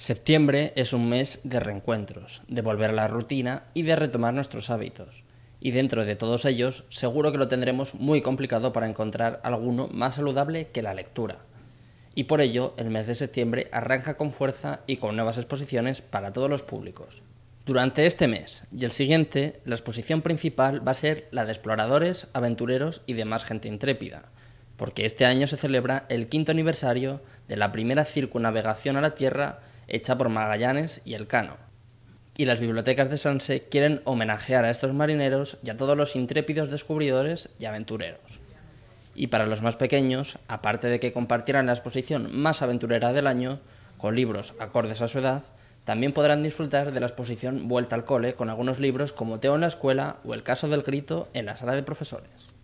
Septiembre es un mes de reencuentros, de volver a la rutina y de retomar nuestros hábitos. Y dentro de todos ellos, seguro que lo tendremos muy complicado para encontrar alguno más saludable que la lectura. Y por ello, el mes de septiembre arranca con fuerza y con nuevas exposiciones para todos los públicos. Durante este mes y el siguiente, la exposición principal va a ser la de exploradores, aventureros y demás gente intrépida, porque este año se celebra el quinto aniversario de la primera circunnavegación a la Tierra hecha por Magallanes y Elcano. Y las bibliotecas de Sanse quieren homenajear a estos marineros y a todos los intrépidos descubridores y aventureros. Y para los más pequeños, aparte de que compartirán la exposición más aventurera del año, con libros acordes a su edad, también podrán disfrutar de la exposición Vuelta al Cole con algunos libros como Teo en la escuela o El caso del grito en la sala de profesores.